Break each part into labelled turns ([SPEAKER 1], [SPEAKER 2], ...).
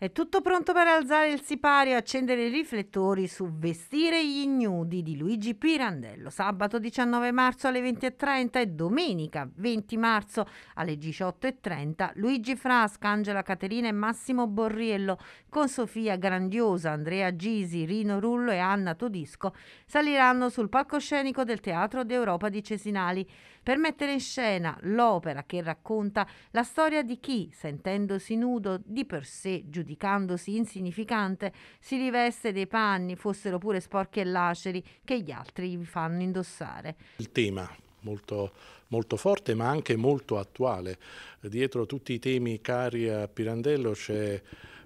[SPEAKER 1] È tutto pronto per alzare il sipario e accendere i riflettori su Vestire gli ignudi di Luigi Pirandello. Sabato 19 marzo alle 20.30 e domenica 20 marzo alle 18.30 Luigi Frasca, Angela Caterina e Massimo Borriello con Sofia Grandiosa, Andrea Gisi, Rino Rullo e Anna Todisco saliranno sul palcoscenico del Teatro d'Europa di Cesinali per mettere in scena l'opera che racconta la storia di chi, sentendosi nudo, di per sé giudicato giudicandosi insignificante, si riveste dei panni, fossero pure sporchi e laceri, che gli altri gli fanno indossare.
[SPEAKER 2] Il tema molto, molto forte ma anche molto attuale. Dietro tutti i temi cari a Pirandello c'è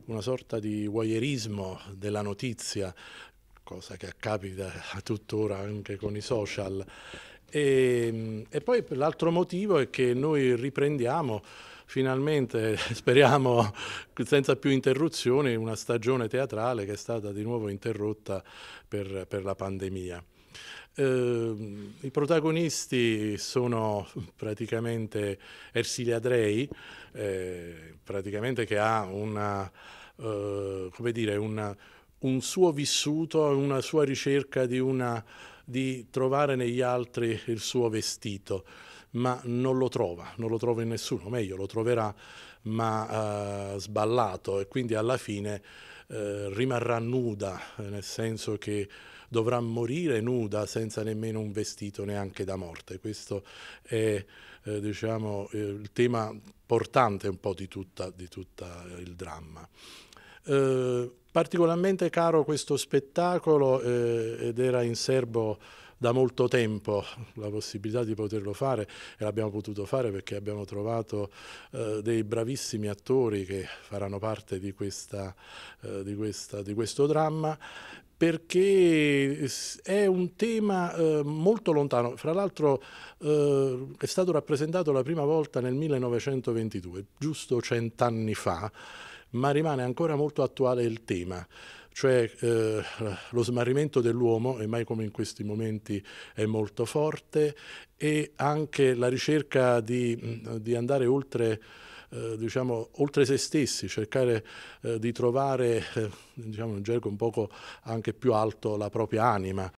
[SPEAKER 2] una sorta di voyeurismo della notizia, cosa che capita tuttora anche con i social. E, ehm, e poi l'altro motivo è che noi riprendiamo finalmente, speriamo senza più interruzioni, una stagione teatrale che è stata di nuovo interrotta per, per la pandemia. Eh, I protagonisti sono praticamente Ersilia Drei, eh, praticamente che ha una, eh, come dire, una, un suo vissuto, una sua ricerca di una di trovare negli altri il suo vestito, ma non lo trova, non lo trova in nessuno, meglio lo troverà ma eh, sballato e quindi alla fine eh, rimarrà nuda, nel senso che dovrà morire nuda senza nemmeno un vestito neanche da morte. Questo è eh, diciamo, eh, il tema portante un po' di, tutta, di tutto il dramma. Eh, particolarmente caro questo spettacolo eh, ed era in serbo da molto tempo la possibilità di poterlo fare e l'abbiamo potuto fare perché abbiamo trovato eh, dei bravissimi attori che faranno parte di, questa, eh, di, questa, di questo dramma perché è un tema eh, molto lontano, fra l'altro eh, è stato rappresentato la prima volta nel 1922, giusto cent'anni fa, ma rimane ancora molto attuale il tema cioè eh, lo smarrimento dell'uomo, e mai come in questi momenti è molto forte, e anche la ricerca di, di andare oltre, eh, diciamo, oltre, se stessi, cercare eh, di trovare, eh, diciamo in gergo un poco anche più alto, la propria anima.